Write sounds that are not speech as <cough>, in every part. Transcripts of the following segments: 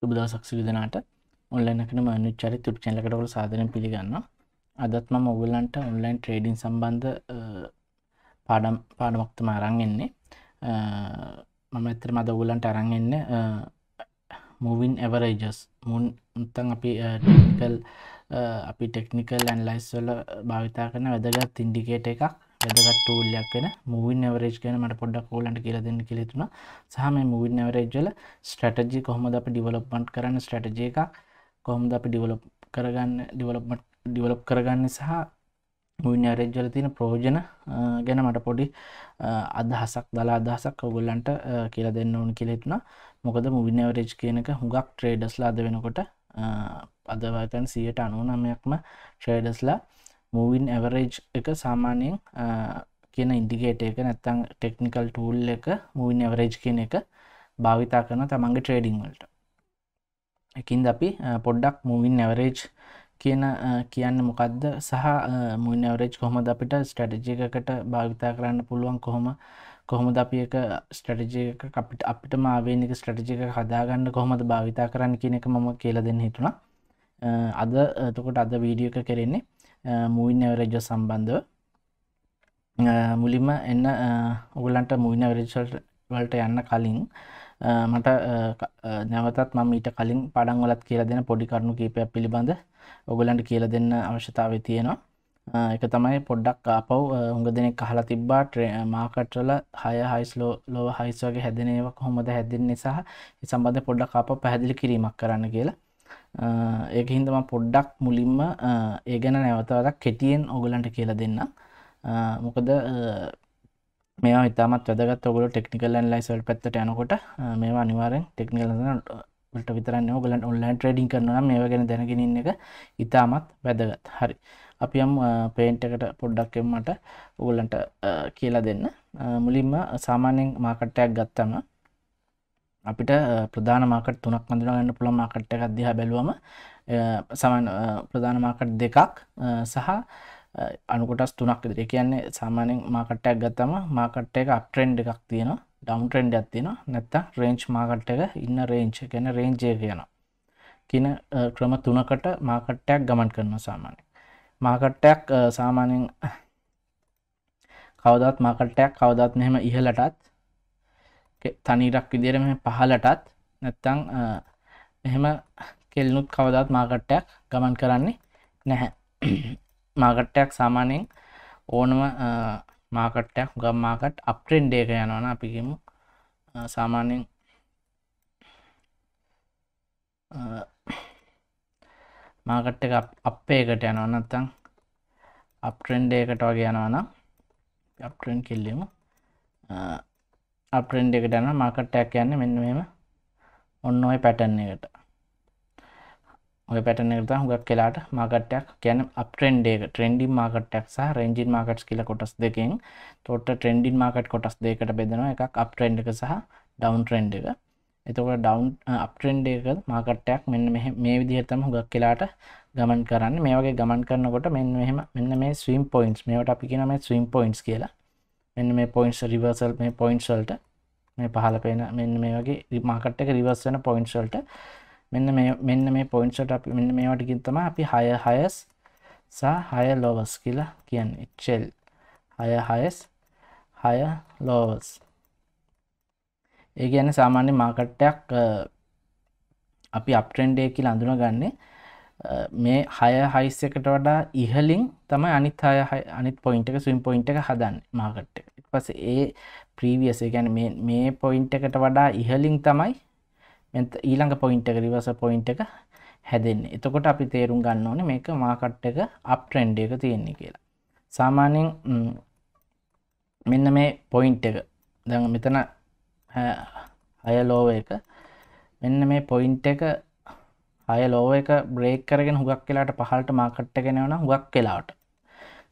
සුබදා සක්සිදනට ඔන්ලනකන මනුච්චර තුට චැලකටවල සාධන පිළිගන්න අදත්ම මොගල්ලන්ට online trading සම්බන්ධ පාඩම් පාඩමක්තම අරංගෙන්නේ මම එතර මද ඔගුලන්ට අරංගන්න මූවින් ඇවරජස් මුන් උත්තන් අපි ටෙක්නිකල් අපි ටෙක්නිකල් ඇන්ලයිස් වල භාවිතා කරන වැදගත් ඉන්ඩිකේට එකක් වැදගත් ටූල්ලයක් වෙන මූවින් ඇවරේජ් ගැන මට පොඩ්ඩක් ඕලන්ට කියලා දෙන්න කියලා හිතුණා. සහ මේ මූවින් ඇවරේජ් වල ස්ට්‍රැටජි කොහොමද අපි ඩිවලොප්මන්ට් කරන්න ස්ට්‍රැටජි එකක් කොහොමද අපි ඩිවලොප් කරගන්න ඩිවලොප්මන්ට් ඩිවලොප් කරගන්නේ සහ මූවින් ඇවරේජ් වල තියෙන ප්‍රයෝජන ගැන මට පොඩි අදහසක් දලා අදහසක් ඔයගොල්ලන්ට කියලා දෙන්න ඕන කියලා හිතුණා. මොකද මූවින් ඇවරේජ් කියන එක හුඟක් ට්‍රේඩර්ස්ලා අද වෙනකොට අද වයතන් 99%ක්ම ට්‍රේඩර්ස්ලා මූවින් ඇවරේජ් එක සාමානයෙන් කියන ඉන්ඩිගේට එක නැත්තං ටෙක්නිකල් ටූල් එක මූවින් ඇවරේජ් කියන එක භාවිතා කරන තමන්ගේ ට්‍රේඩිං වලට එකින් අපි පොඩ්ඩක් මූවින් ඇවරේජ් කියන කියන්න මොකක්ද සහ මුන් ඇවරේජ් කොහොමද අපිට ස්ටටජයකට භාවිතා කරන්න පුළුවන් කොහොම කොහොමද අපි එක ස්ටටජයක අපිට අපිට මාවේනික ස්ටටජික හදාගන්න කොහොමද භාවිතා කරන්න කියන එක මම කියල දෙන්න හිතුුණා අද එතකොට අද වීඩියෝ එක කෙරෙන්නේ මූන් ඇවරජෝ සම්බන්ධව මුලින්ම එන්න ඔගලන්ට මූන ඇවරජල්ට වලට යන්න කලින් මට නැවතත් මම ඊට කලින් පඩංවලත් කියලා දෙන පොඩි කරුණු කීපයක් පිළිබඳ ඔගලන්ට කියල දෙන්න අවශ්‍යතාව තියෙනවා එක තමයි පොඩ්ඩක් ආපව් උඟ දෙනෙක් අහලා තිබ්බා මාකට්‍රල හය හයිස් ලෝ ලෝ හයිස් වගේ හැදෙනේවක් හොමද හැදින්නේ සහ සම්බඳධ පොඩ්ඩක් අප පැහැදිලි කිරීමක් කරන්න කියලා ඒක හින්දම පොඩ්ඩක් මුලින්ම ඒ ගැන නැවතවරක් කෙටියෙන් ඔගලන්ට කියලා දෙන්න මොකද මේ ඉතාමත් වැදගත් ඔගල ටෙක්නිකල් ලයිසල් පැත්තට යනකොට මේ අනිවාරෙන් ටෙක්නිකලට විතරන්න ඔගලන් ඔන්ලයින් ට්‍රඩින් කරනවා මේ ගැන දැනගෙනන්න එක ඉතාමත් වැදගත් හරි අපි යම් පේන්ට එකට පොඩ්ඩක්මට ඔගලන්ට කියලා දෙන්න මුලින්ම සාමාන්‍යෙන් මාකට්ටයක් ගත්තම අපිට ප්‍රධාන මාකට තුනක් අඳුනගන්න පුළ මාකට් එකක් දිහා බැලුවම සමන් ප්‍රධාන මාකට දෙකක් සහ අනුකොටස් තුනක් ඉදිරි කියන්නේ සාමානෙන් මාකට්ටයක් ගත්තම මාකට් එක අප්ට්‍රෙන්ඩ් එකක් තියෙන ඩවන්ට්‍රෙන්ඩ් ඇත්තින නැත්ත රේංච් මාකට් එක ඉන්න රේංච් ගැන රේංජය කියනවා කියන ක්‍රම තුනකට මාකට්ටයක් ගමන් කරන සාමානය මාකට්ටයක් සාමානෙන් කවදත් මාකට්ටයක් කවදත් මෙහෙම ඉහලටත් තනිරක් විදිරම පහලටත් නැත්තං මෙහෙම කෙල්නුත් කවදත් මාකට්ටයක් ගමන් කරන්නේ නැහැ <clears throat> මාකට්ටයක් සාමානයෙන් ඕනම මාකට්ටයක් ගම්මාකට් අප්‍රෙන්්ඩේක යනවන අපිගමු සාමාන්‍යෙන් මාකට් එක අපේකට යනවනත්තං අප්ට්‍රෙන්්ඩේකට වගේ යනවනම් අප්ට්‍රෙන්් කිල්ලීම අපටෙන්ඩ එකට යන මාකට්ටයක් යන්න මෙන්න මෙම ඔන්න ඔය පැටන් එකට ඔය පැටන එකට හුඟක් කෙලාට මාකට්ටයක් කියන අපටෙන්ඩ එක ට්‍රෙන්ඩි මාකට්ටක් සහ රෙන්ජින් මාකට්ස් කියලා කොටස් දෙකෙන් තොට ට්‍රෙන්ඩින් මාකට් කොටස් දෙකට බෙදෙනවා එකක් අපට්‍රෙන්ඩ් එක සහ ඩවන් ට්‍රෙන්ඩ් එක එතකොට ඩවන් අපට්‍රෙන්ඩ් එක මාකට්ටයක් මෙන්න මේ විදිහටම හුඟක් කෙලාට ගමන් කරන්න මේ වගේ ගමන් කරනකොට මෙන්න මෙහෙම මෙන්න මේ ස්වීම් පොයින්ට්ස් මේවට අපි කියන මේ ස්වීම් පොයින්ට්ස් කියලා මෙන්න මේ පොයින්ස් රිවර්සල් මේ පොයින්ස්වල්ට මේ පහල පේන මෙන්න මේ වගේ මාකට් එක රිවර්ස් වෙන පොයින්ස්වල්ට මෙන්න මේ මෙන්න මේ පොයින්ස්ට අපි මෙන්න මේවටකින් තම අපි හය හයස් සහ හය ලෝවස් කියලා කියන්න එච්චෙල් හය හයස් හය ලෝවස් ඒ ගැන සාමාන්‍ය මාකට්ටයක් අපි අපට්‍රෙන්ඩේ කියල අඳුන ගන්නේ මේ හය හයිස්සකට වඩා ඉහලින් තමයි අනිත් අය අනිත් පොයින්ට එක ස්විම් පොයින්ට එක හදන්න මාකට් එක පස ඒ ප්‍රීවියස ගැන මේ පොයින්ට එකට වඩා ඉහලින් තමයි ඊළඟ පොයින්ට එක රිවස පොයින්ට එක හැදෙන් එතකොට අපි තේරුම් ගන්න ඕන මේක මාකට් එක අප් ට්‍රෙන්ඩ් එක තියෙන්නේ කියලා සාමාන්‍යයෙන් මෙන්න මේ පොයින්ට් එක දැන් මෙතන හයලෝව එක මෙන්න මේ පොයින්ට් එක අය ලෝව එක බ්‍රේක් කරගෙන හුගක් කියලාට පහලට මාකට්ට කෙනවන හුගක් කියලාට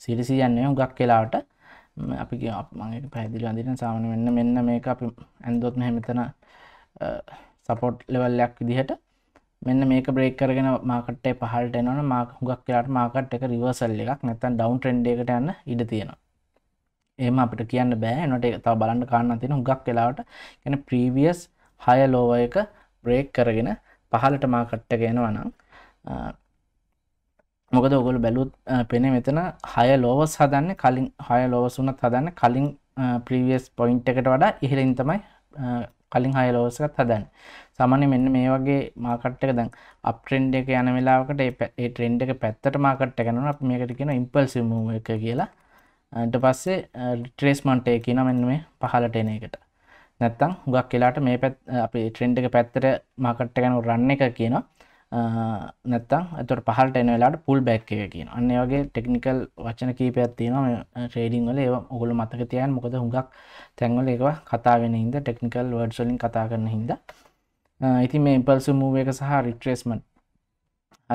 සිරිසි යන්නේ හුගක් කියලාට අපි මගේ පැදිලි අඳරන සාමන වෙන්න මෙන්න මේක අපි ඇන්දොත්න හැමතන සපොට් ලෙවල්ලයක් විදිහට මෙන්න මේක බ්‍රේක් කරගෙන මාකට්ටේ පහලට එනවන මාක හුගක් කියලාට මාකට් එක රිවර්සල් එකක් නැතන් ඩවන් ට්‍රෙන්ඩ් එකට යන්න ඉඩ තියෙනවා එම අපිට කියන්න බෑ නොට තව බලන්න කාන්න තියෙන හුගක් වෙලාවට ගැන ප්‍රීවියස් හය ලෝව එක බ්‍රේක් කරගෙන පහලට මාකට්ටක එනවනම් මොකද ඔගොල් බැලුත් පෙන මෙතන හය ලෝවස් හදන්න කලින් හය ලෝවසුනත් හදන්න කලින් ප්‍රීවියස් පොයින්ට් එකට වඩා ඉහලින් තමයි කලින් හය ලෝසකත් හදන් සමනය මෙන්න මේ වගේ මාකට්ටක දැන් අපට්‍රෙන්ඩ් එක යන වෙලාකට ඒ ට්‍රෙන්ඩ් එක පැත්තට මාකට්ට ගැනන අප මේකට කියෙන ඉම්පල්සිම එක කියලා ට පස්සේ ට්‍රේස්මන්ටේ කියන මෙන්න මේ පහලට එන එකට නැත්තං හුගක් කියලාට මේ පැත් අපේ ට්‍රෙන්ඩ් එක පැත්තර මකට්ට ගැනු රන්න එක කියනවා නැත්තං ඇතුට පහට එන වෙලාට පුල් බැක් එක කියන අන්න වගේ ටෙක්නිකල් වචන කීපයක් තියෙනවා ට්‍රේඩිං වල ඒ ඔගොල මතක තියන් මොකද හුඟක් තැන්වල ඒවා කතාාවෙන හිද ටෙක්නිකල් වර්ඩ්සලින් කතා කරන හිද ඉති මේ ඉම්පල්ස මූව එක සහ රිට්‍රේස්මන්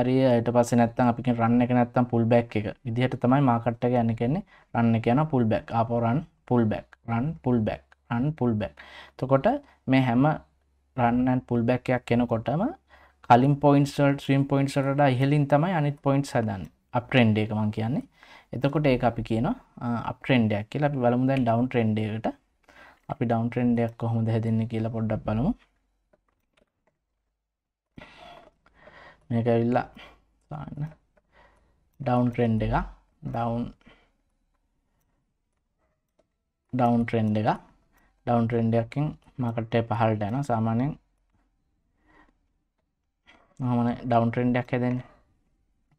හරියට පස නැත්තම් අපි රන්න එක නැත්තම් පුල් බැක් එක විදිහට තමයි මාකට්ට යන්න කෙන්නේ රන්න කියන පුල් බැක් අපෝරන් pull back run pull back run pull back තකොට මේ හැම රන්නන් පුල් බැක්යක් එනකොටම කලින් පොයින්ස්ට ්‍රීම් පොයින්ට්ට ඉහලින් තමයි අනිත් පොයින්ට් හදන්න අප්ට්‍රෙන්ඩ එකමන් කියන්නේ එතකොට ඒ අපි කියන අපට්‍රෙන්ඩයක් කියලා අපි බලමු දැන් ඩවන් ට්‍රෙන්ඩේට අපි ඩවන් ට්‍රෙන්ඩයක් කොහොමද හැදන්න කියලා පොඩ්ඩක් බලමු මේක ඇවිල්ලා ගන්න ඩවන් ට්‍රෙන්ඩ එක ඩවන් ඩවන් ට්‍රෙන්ඩ එක ඩවන් ට්‍රෙන්ඩයක්කින් මකට්ටේ පහල්ට යන සාමානෙන් හමන ඩවන් ට්‍රෙන්ඩයක් හැදෙන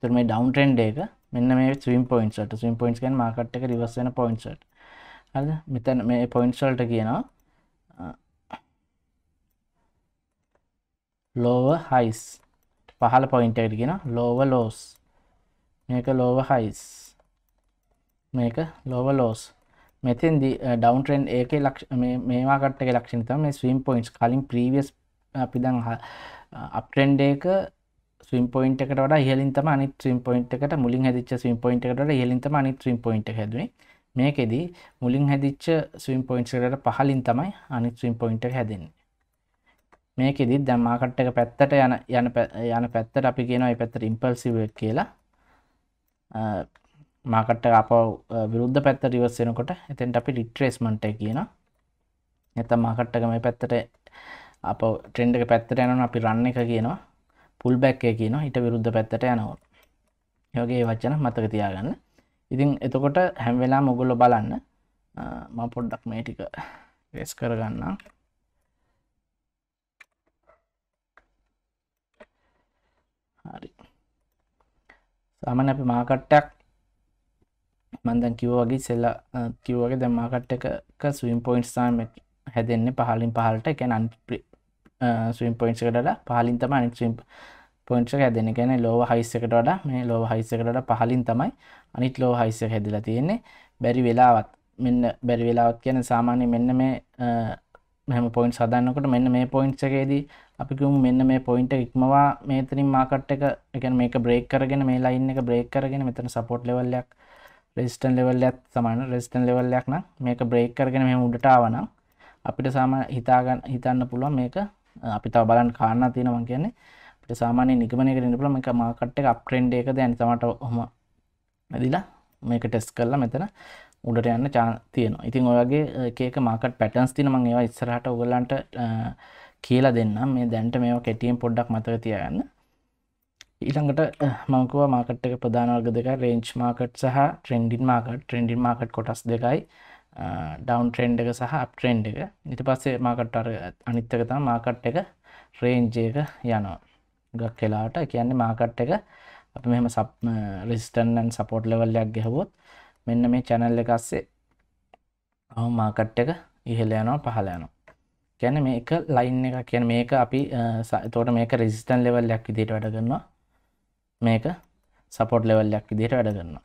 තුරම ඩවන් ට්‍රෙන්ඩ එක මෙන්න මේ ස්වම් පොයින්ට ස්වම් පොයින්ස් ගන් මකට් එක රිවස්සන පොයින්සට හද මෙතන මේ පොයින්සල්ට කියනවා ලෝව හයිස් පහල පොයින්ටට කියෙන ලෝව ලෝස් මේක ලෝව හයිස් මේක ලෝව ලෝස් මෙතින්දි ඩවන්ටරෙන් ඒකේ ලක්ෂ මේවා කට්ටක ලක්ෂණ තම මේ ස්වීම් පොයින්ස් කලින් ප්‍රීවියස් පිදං අපටෙන්ඩ එක ස්වම් පොයින්ට එකට හෙලින්තම අනි ත්‍රීම් පොයින්ට එකට මුලින් හදිච්ච ස්වම් පොයින්ට එකට හෙලින්තම අනි ත්‍රීම් පොයින්ට හැදුවේ මේකෙදී මුලින් හැදිච්ච ස්වම් පොයින්ට්කට පහලින් තමයි අනි ත්‍රීම් පොයින්ට හැදන්නේ මේකෙදි දැම්මාකට්ටක පැත්තට යන යන යන පැත්තට අපි කියනවා පැත්තට ඉම්පල්සිව කියලා මාකට්ට අප විරුද්ධ පැත්ත රිවස්සෙනකොට එතෙන්ට අපි රිට්‍රේස්මට කියන එත මාකට්ටක මේ පැත්තට අප ට්‍රෙන්ඩක පැත්තට යනන අපි රන්න එක කියනවා පුල් බැක්කය කියන හිට විරුද්ධ පැත්තට යනවෝ යෝගේ වචන මතක තියාගන්න ඉතින් එතකොට හැම්වෙලා මුගොල්ල බලන්න ම පොඩ්ඩක් මේ ටික වෙස් කරගන්නා හරි සාමන අපි මාකට්ටක් මන්දන් කිව වගේ සෙල්ලා කිවගේ දැමාකට් එක ස්වීම් පොයින්ස්ාන් හැදෙන්න පහලින් පහලට එක අන් ස්වීම් පොයින්සිකටලා පහලින් තම අනි ස්වීම් පොයින්ස හැදෙන ගැන ලෝව හයිස්සකට වඩා මේ ලෝව හයිස්සකට පහලින් තමයි අනිත් ලෝ හයිස හැදිලා තියෙන්නේ බැරි වෙලාවත් මෙන්න බැරි වෙලාවත් කියන සාමාන්‍ය මෙන්න මේ මෙම පොයින්් සදන්නකට මෙන්න මේ පොයින්්සකේදී අපිකුම් මෙන්න මේ පොයින්ට ඉක්මවා මේතරින් මාකට් එක එකන් මේක බ්‍රේක් කරගෙන මේ ලයින් එක බ්‍රේක් කරගෙන මෙතන සපෝට් ලෙවල්ලයක් රෙස්ටන් ලෙවල් ඇත් සමන රෙස්ටන් ලෙවල්ලයක් නම් මේක බ්‍රේක් කරගෙන මෙම උඩටාවන අපිට සාම හිතාගන්න හිතන්න පුළුවන් මේක අපි තව බලන් කාන්න තියෙනවන් කියන්නේ අපිට සාමානය නිගමනයක නිපුල මේ මාකට්ට අප්ට්‍රෙන්ඩ් එක දැන් සමට හොම ඇදිලා මේක ටෙස් කරලා මෙතන උඩට යන්න චා තියෙන ඉතින් ඔයගේ ඒක මාකට පැටන්ස් තින මං ඒවා ඉස්සරහට ඔගලන්ට කියලා දෙන්න මේ දැන්ට මේ කෙටියෙන් පොඩ්ඩක් මතක තියගන්න ඊළඟට මංකුව මාකට් එක ප්‍රධානවර්ග දෙක රේන්ච් මාකට් සහ ට්‍රෙන්ඩින් මාකට් ට්‍රෙන්ඩින් මාකට් කොටස් දෙකයි ඩවන් ට්‍රෙන්ඩ් එක සහ අප්ට්‍රෙන්් එක ඉට පස්සේ මාකට් අර අනිත්තක තම මාකට් එක රේන්ජයක යනවා ගක් කෙලාට කියන්නේ මාකට් එක අප මෙම සප් රිස්ටන්නන් සපෝට් ලෙවල්ලයක් ගැහවොත් මෙන්න මේ චැනල් එකස්සේ ඔහු මාකට් එක ඉහල යනවා පහල යනවා ගැන මේක ලයින් එක කියන මේක අපි තෝට මේක රෙසිස්ටන් ලෙවල් ලැක් විදිට වැඩගන්නවා මේක සපෝට් ලෙවල්ලයක් විදිහට වැඩ කරනවා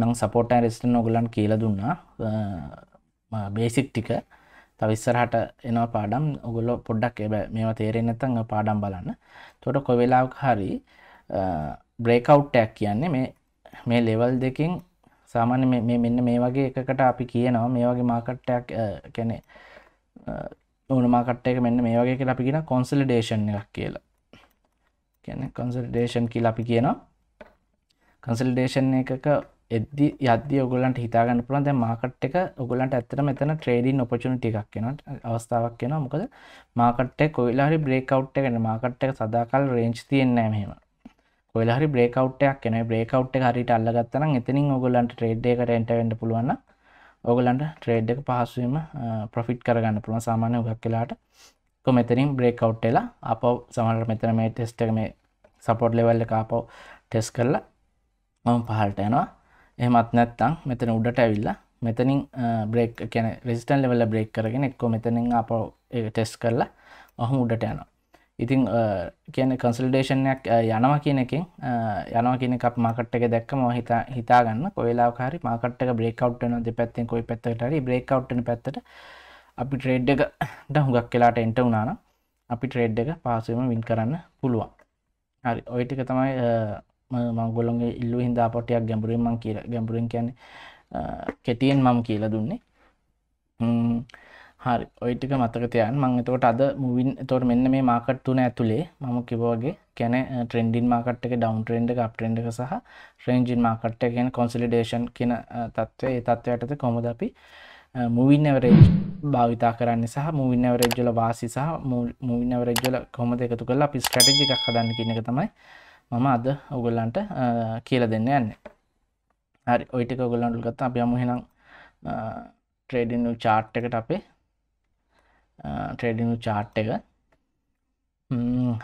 නං සපෝට් රෙස්ටන් ඔගලන් කියල දුන්නා බේසික් ටික තවිස්සරහට එනවා පාඩම් ඔගොලො පොඩ්ඩක් එබ මේවා තේරෙන්නතන් පාඩම් බලන්න තොට කොවෙලාක් හරි බ්‍රේකවට්ටක් කියන්නේ මේ මේ ලෙවල් දෙකින් සාමාන්‍ය මේ මෙන්න මේ වගේ එකකට අපි කියනවා මේ වගේ මාකට්ටයක් කැනෙ ඕන මාකට්ටයක මෙන්න මේ වගේ කියලා අපිගෙන කොන්සලිඩේෂන් එකක් කියලා ගැන කොන්සල්ටේෂන් කියලා අපි කියනවා කන්සල්ටේෂන් එකක එද්දි යද ඔගලන්ට හිතාගන්න පුළන් දැ මාකට් එක ඔගලන්ට ඇත්තට මෙතන ට්‍රේඩින් ඔපචුනිට එකක් න අවස්ථාවක් කියෙන මොකද මාකට්ට කොයිලාහරි බ්‍රේකවට් එකන මාකට් එක සදාකල් රේංච් තියෙන්නෑ මෙම කොයිලාහරි බ්‍රේකවට්යක් කෙන බ්‍රේකව් එක හරිට අල්ලගත්තන එතනින් ඔගලන්ට ට්‍රේඩ් එකට එටවෙන්ඩ පුළුවන්න ඔගලන්ට ට්‍රේඩ් එක පහසුවීම ප්‍රොෆිට් කරගන්න පුළුවන් සාමාන්‍ය ගක් කලාට මෙතරින් බ්‍රේක් අවට්ටලා අප සමට මෙතන මේ ටෙස්ට මේ සපොට් ලෙවල්ල කාපව ටෙස් කරලා මම පහල්ට යනවා එහමත් නැත්තං මෙතන උඩට ඇවිල්ලා මෙතනින් බ්‍රේක් කැන රෙසිටන් ලෙවල්ල බ්‍රේක් කරගෙන එක්කො මෙතනින් අප ටෙස් කරලා ඔහු උඩට යනවා ඉතිං කියන කන්සල්ඩේෂන්යක් යනවා කියනකින් යනවා කියන අප මකට එක දැක්කම හිතා හිතාගන්න කොයිලාකාරි මාකට බ්‍රේකවට්න දෙ පැත්තෙන් කොයි පැත්තට බ්‍රේකවට්න පැත්තට අපි ට්‍රේඩ් එකට හුඟක් කෙලාට එන්ට වුනාන අපි ට්‍රේඩ් එක පාසුවම වින් කරන්න පුළුවන් හරි ඔය ටික තමයි මංගොලොන්ගේ ඉල්ලු හින්දා පොටයක් ගැඹුරින් මං කියල ගැඹුරින් කියන්නේ කෙටියෙන් මම කියලා දුන්නේ හරි ඔයිටික මතකතයන් මං එතකොට අද මුවින් තොර මෙන්න මේ මාකට් තුන ඇතුළේ මම කිවෝගේ කැන ට්‍රෙන්ඩින් මාකට් එක ඩවන් ට්‍රෙන්ඩ එක අප්ටෙන්ඩ එක සහ ්‍රෙන්ජින් මාකට් එක කියන කොන්සිලිඩේෂන් කියන තත්වය ඒ තත්ත්වයටද කොමද අපි මුවින්නවරේජ් භාවිතා කරන්න සහ මුවින්නවරේජ්ජල වාසි සහ මුවින්නවරේජ්ජල කොමද එකතු කල අපි ස්ට්‍රටජික් හදන්න කියන එක තමයි මම අද ඔගොල්ලන්ට කියල දෙන්න යන්න හරි ඔයිටක ඔගොල්ලන්ටු ගත්ත අප අමහෙනම් ට්‍රේඩිනු චාට් එකට අපේ ට්‍රේඩිනු චාට් එක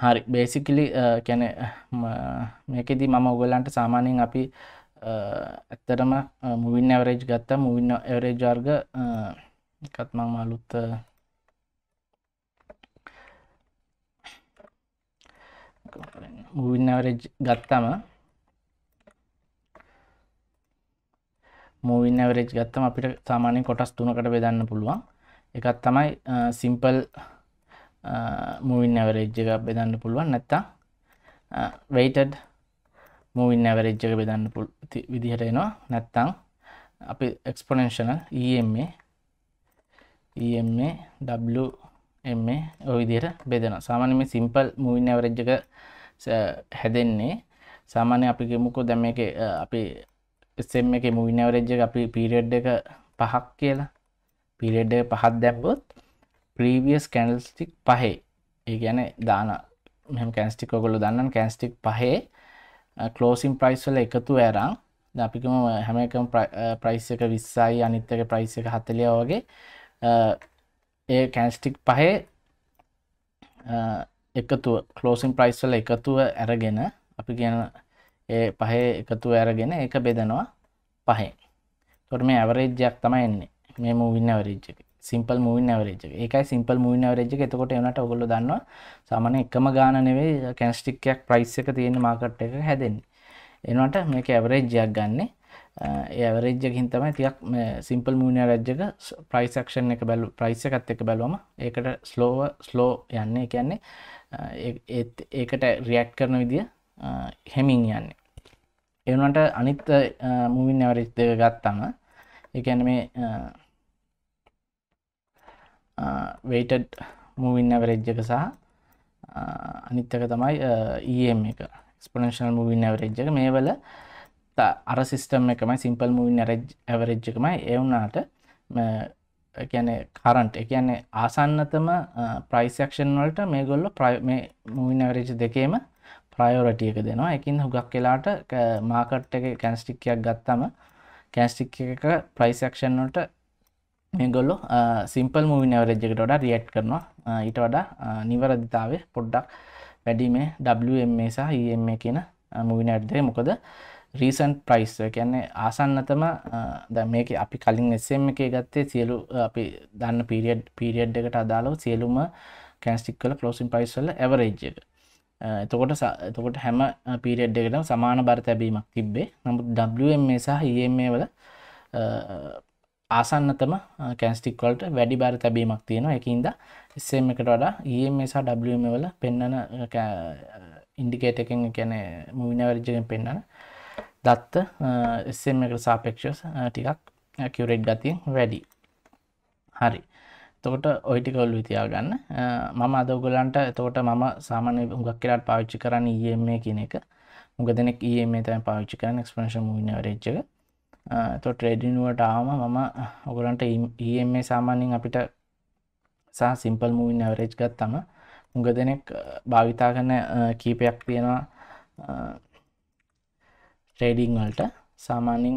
හරි බේසිකලි කැන මේකෙදී මම ඔගොල්ලන්ට සාමානයෙන් අපි ඇත්තටම මුවින් ඇවරේජ් ගත්තා මුවින් ඇවරේජ් වර්ග එකත්මං මලුත් මුවින් ඇවරේජ් ගත්තම මූවින් ඇවරේජ් ගත්තම අපිට සාමානය කොටස් තුනකට බෙදන්න පුළුවන් එකත් තමයි සිම්පල් මූවින් ඇවරේජ් එක බෙදන්න පුළුවන් නැත්තා වෙයිටඩ් මූවින් ඇවරෙජ්ජක බෙදන්න විදිහට එනවා නැත්තං අපි එක්ස්පොනෙන්ශනල් EMA ඔවිදියට බෙදෙන සාමානම සිම්පල් මූවින් ඇවරෙජ්ජක හැදෙන්නේ සාමාන්‍ය අපිගෙමුකෝ දැම එක අපි එස්සෙම් එක මූවින් ඇවරෙජ්ජ අපි පිරිඩ් එක පහක් කියලා පිරිඩ් පහත් දැම්බොත් ප්‍රීවියස් කැනල්ස්ටික් පහේ ඒ ගැන දාන මෙම කැන්ස්ටික් ඔගොලු දන්නන් කැන්ස්ටික් පහේ කලෝසිම් ප්‍රයිස්වල එකතු ඇරා අපිකම හැම එක ප්‍රයිස් එක විස්සයි අනිත්තක ප්‍රයිස් එක හතලිය වගේ ඒ කැන්ස්ටික් පහේ එකතුව කලෝසිම් ප්‍රයිස්වල එකතුව ඇරගෙන අපි කියන ඒ පහේ එකතුව ඇරගෙන ඒක බෙදනවා පහේ තොර මේ ඇවරේජ්ජයක් තමයි එන්නේ මේ මූවින්න ඇවරේජ් එක සිම්පල් මූවින් ඇවරේජ් ඒකයි සිම්පල් මූවින් ඇවරේජ් එතකොට එනට ඔගොල්ල දන්නවා සාමාන්‍ය එකම ගාන නෙවෙයි කැන්ස්ටික්කයක් ප්‍රයිස් එක තියෙන මාකට් එක හැදෙන්නේ එනවට මේක ඇවරේජ්ජයක් ගන්න ඒ ඇවරේජ්ජකින් තමයි තියක් සිම්පල් මූන රජ්ජක ප්‍රයිසක්ෂන් එක බැලු ප්‍රයිස එකත් එක බැලුවම ඒකට ස්ලෝව ස්ලෝ යන්නේ කියන්නේ ඒත් ඒකට රියක්් කරන විදිිය හෙමින් යන්නේ එවනට අනිත් මූවින් ඇවරේජ් දෙක ගත්තම එකැන මේ වේටඩ් මූවින් ඇවරෙජ් එක සහ අනිත්තක තමයි ඒම් e එක ස්පනශල් මූවින් ඇවරෙජ් එක මේ වල අර සිිස්ටම් එකමයි සිම්පල් මූවින් ඇරෙජ් ඇවරෙජ් එකමයි එවුනාට කියන කරන්ට් කියන්නේ ආසන්නතම ප්‍රයිසක්ෂන් වලට මේ ගොල්ල මේ මූවින් ඇවරෙජ් දෙකේම ප්‍රයෝරටිය එක දෙනවා එකින් හුගක් කියලාට මාකට් එක කැන්ස්ටික්කයක් ගත්තම කැන්ස්ටික් එක ප්‍රයිසක්ෂන් වලට මේගොල්ලො සිම්පල් මූවි නැවරජ්ජකට වඩා රියට් කරනවා ඊට වඩා නිවරදිතාවේ පොඩ්ඩක් වැඩි මේ WM සහ EM කියන මූවි නැට්දේ මොකද රීසන් ප්‍රයිස් කියන්නේ ආසන්නතම ද මේක අපි කලින් එස්සම් එක ගත්තේ සියලු අපි දන්න පිරිියඩ් පිරිියඩ් එකට අදාලව සියලුම කැන්ස්ටික් කල ලෝසින් පයිස්වල ඇවරේජ් එක එතකොට එතකොට හැම පිරිියඩ් එකට සමාන බර තැබීමක් තිබ්බේ නමුත් WMA සහ EMA වල ආසන්නතම කැන්ස්ටික් වලට වැඩි බාර තැබීමක් තියෙනවා එකින්ද එස්සම් එකට වඩා ඒම නිසා ඩම වල පෙන්නන ඉන්ඩිකේට එකෙන් ගැන මුවිනවැරජගෙන් පෙන්න්නන දත්ත එස්සම් එකට සාපේක්ෂ ටිකක් කිවරෙට් ගතින් වැඩි හරි තෝට ඔයිටිකවල් විතියා ගන්න මම අදගොලන්ට තෝට මම සාමාන්‍ය උගක් කියලාට පාවිච්චි කරන්න ඒම e කියන එක මුගදනෙක් ඒම e තැන් පාවිච්චි කරන ක්ස්පනශ මුවිනවරච්චක තො ට්‍රේඩිනුවට ආම මම ඔගලන්ට ඒමේ සාමාන්‍යෙන් අපිට සහ සිම්පල් මූවින් ඇවරේජ් ගත්තම උඟ දෙනෙක් භාවිතා කරන කීපයක් තියෙනවා ට්‍රේඩිං වලට සාමාන්‍යෙන්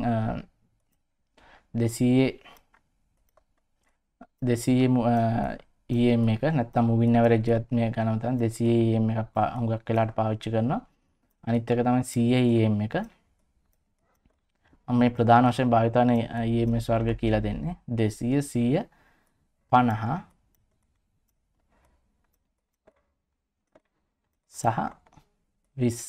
දෙසයේ දෙසයේ එක නැත්තම් මුවින් ඇවරජත්මය ගනතන් දෙසයේ එකක් පා අඟුගක් කලාට පාවිච්චි කරනවා අනිත්තක තම සයේ එක මේ ප්‍රධාන වශයෙන් භාවිතාන ඒමස් e වර්ග කියලා දෙන්නේ දෙසීය සීය පණහා සහ විස්ස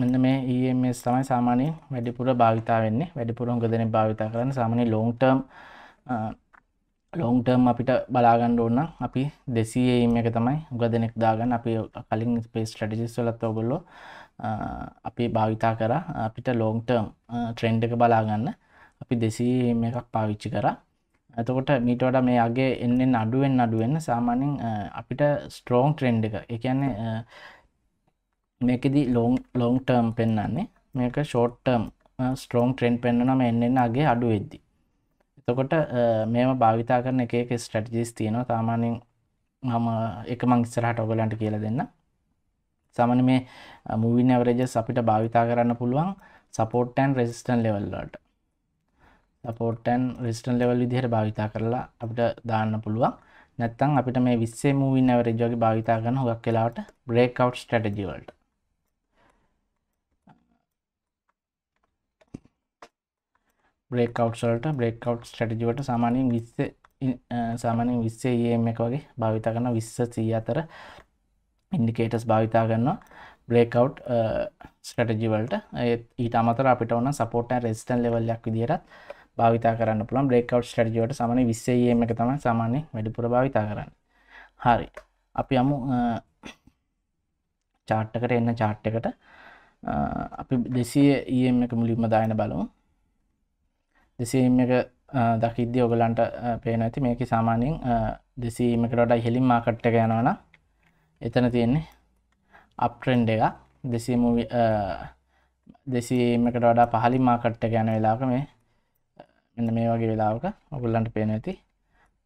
මෙන්න මේ ඒමස් e තමයි සාමානය වැඩිපුර භාවිතා වෙන්නේ වැඩිපුර හොඟ දෙන භාවිතා කරන්න සාමනය ලෝන්ටර්ම් ලෝන්ටර්ම් අපිට බලාගන්න ඕන්න අපි දෙසීඒම e එක තමයි උග දෙනෙක් දාගන්න අපි කලින් පේස් ටඩිසිස් වලත් ඔගොල්ලෝ අපි භාවිතා කර අපිට ලෝන්ටර්ම් ට්‍රෙන්ඩ් එක බලාගන්න අපි දෙසී එකක් පාවිච්චි කර ඇතකොට මීටෝඩ මේ අගේ එන්නෙන් අඩුවෙන් අඩුවෙන්න්න සාමානෙන් අපිට ස්ට්‍රෝන් ට්‍රෙන්ඩ් එක එකන්නේ මේකෙදි ලෝන් ලෝන් ටර්ම් පෙන්න්නන්නේ මේක ෂෝට්ටර්ම් ස්ට්‍රෝන් ට්‍රෙන්ඩ් පෙන්න්නනම එන්නෙන් අගේ අඩු වෙද්දි එතකොට මේම භාවිතා කරන එක ස්ට්‍රටජිස් තියෙනවා තාමානින් හම එක මංස්තරහට ඔගලන්ට කියල දෙන්න සාමාන්‍ය මේ මූවින් ඇවරේජස් අපිට භාවිතා කරන්න පුළුවන් සපෝට් ඇන් රෙසිස්ටන් ලෙවල් වලට සපෝට් ඇන් රෙසිස්ටන් ලෙවල් විදිහට භාවිතා කරලා අපිට දාන්න පුළුවන් නැත්තම් අපිට මේ 20 මූවින් ඇවරේජ් වගේ භාවිතා කරන හුඟක් වෙලාවට බ්‍රේක් අවුට් ස්ට්‍රැටජි වලට බ්‍රේක් අවුට් වලට බ්‍රේක් අවුට් ස්ට්‍රැටජි වලට සාමාන්‍යයෙන් 20 සාමාන්‍යයෙන් 20 EM එක වගේ භාවිතා කරන 20 100 අතර ඉන්ඩිකේටස් uh, භාවිතා කරන්න බ්ලේකව් ස්ටජිවලට ඊට අමතර අපිට ඕන සපෝට්න රෙස්ටන් ලෙවල්ලයක් විදිරත් භාවිතා කරන්න පුළන් බ්‍රේකව් ටජිවට සමන විස්සේම එක තම සාමාන්‍ය වැඩිපුර භාවිතා කරන්න හරි අපි අමු චාට්ටකට uh, එන්න චාට් එකට uh, අපි දෙසිය ඒම් e එක මුලින්ම දායන බලමු දෙසීම් e එක දකිද්දි ඔගලන්ට පේන ඇති මේක සාමානින් දෙසීමකට හෙලින් මාකට්ට යනවනා එතන තියෙන්නේ අප්ට්‍රෙන්ඩ් එක දෙසීම දෙසීමකට වඩා පහලි මාකට්ට ගැන වෙලාක මේ මෙන්න මේ වගේ වෙලාවක ඔගුල්ලන්ට පේන ඇති